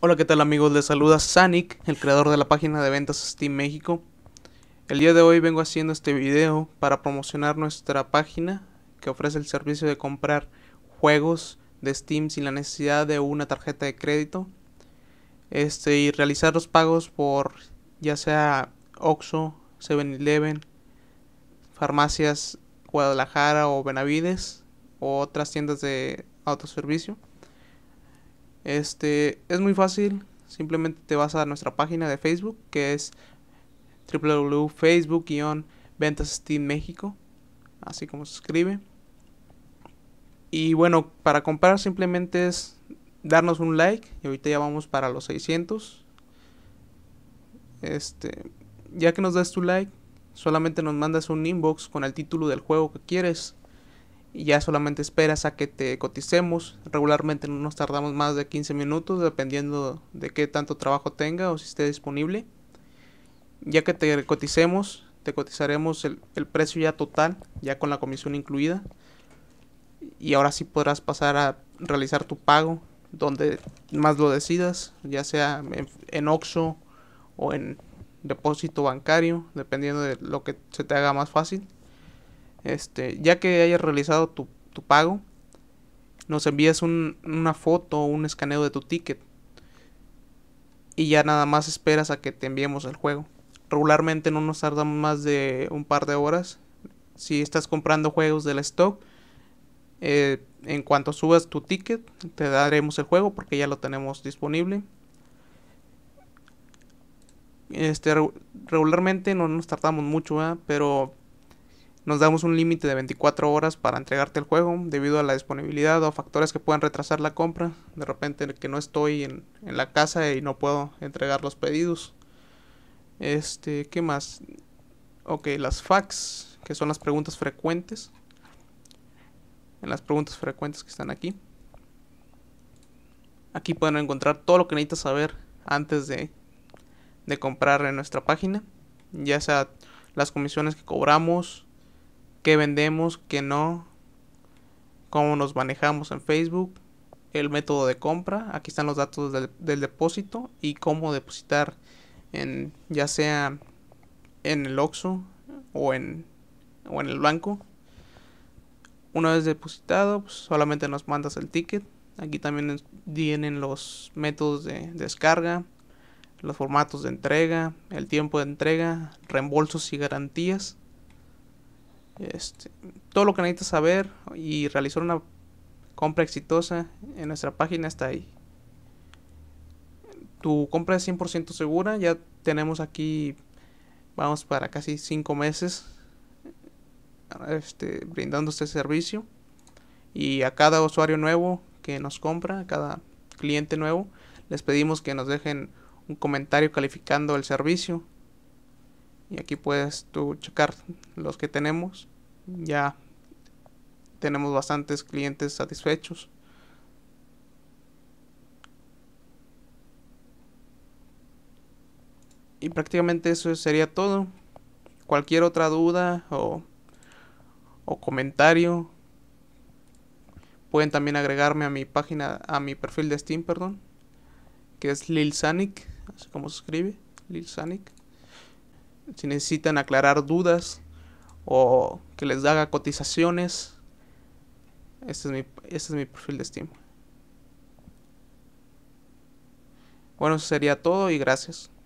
Hola, ¿qué tal amigos? Les saluda Sanic, el creador de la página de ventas Steam México. El día de hoy vengo haciendo este video para promocionar nuestra página que ofrece el servicio de comprar juegos de Steam sin la necesidad de una tarjeta de crédito este, y realizar los pagos por ya sea Oxxo, 7-Eleven, farmacias Guadalajara o Benavides o otras tiendas de autoservicio. Este, es muy fácil, simplemente te vas a nuestra página de Facebook que es www.facebook-ventas Steam México, así como se escribe. Y bueno, para comprar simplemente es darnos un like. Y ahorita ya vamos para los 600. Este, ya que nos das tu like, solamente nos mandas un inbox con el título del juego que quieres ya solamente esperas a que te coticemos. Regularmente no nos tardamos más de 15 minutos dependiendo de qué tanto trabajo tenga o si esté disponible. Ya que te coticemos, te cotizaremos el, precio ya total, ya con la comisión incluida. Y ahora sí podrás pasar a realizar tu pago donde más lo decidas, ya sea en, en OXO o en depósito bancario, dependiendo de lo que se te haga más fácil. Este, ya que hayas realizado tu, pago, nos envías una foto o un escaneo de tu ticket. Y ya nada más esperas a que te enviemos el juego. Regularmente no nos tardamos más de un par de horas. Si estás comprando juegos del stock, eh, en cuanto subas tu ticket, te daremos el juego porque ya lo tenemos disponible. Este, regularmente no nos tardamos mucho, pero nos damos un límite de 24 horas para entregarte el juego debido a la disponibilidad o factores que puedan retrasar la compra. De repente que no estoy en, la casa y no puedo entregar los pedidos. Este, ¿qué más? Ok, las facts, que son las preguntas frecuentes. En las preguntas frecuentes que están aquí. Aquí pueden encontrar todo lo que necesitas saber antes de, de comprar en nuestra página. Ya sea las comisiones que cobramos, que vendemos, que no, cómo nos manejamos en Facebook, el método de compra, aquí están los datos del, depósito y cómo depositar en ya sea en el Oxxo o en, o en el banco. Una vez depositado, pues, solamente nos mandas el ticket. Aquí también vienen los métodos de descarga, los formatos de entrega, el tiempo de entrega, reembolsos y garantías. Este, todo lo que necesitas saber y realizar una compra exitosa en nuestra página está ahí. Tu compra es 100% segura, ya tenemos aquí, vamos para casi 5 meses este, brindando este servicio y a cada usuario nuevo que nos compra, a cada cliente nuevo, les pedimos que nos dejen un comentario calificando el servicio y aquí puedes tú checar los que tenemos ya tenemos bastantes clientes satisfechos y prácticamente eso sería todo cualquier otra duda o, comentario pueden también agregarme a mi página a mi perfil de Steam perdón que es LilSanic. así como se escribe LilSanic si necesitan aclarar dudas o que les haga cotizaciones. Este es mi, este es mi perfil de Steam. Bueno, eso sería todo y gracias.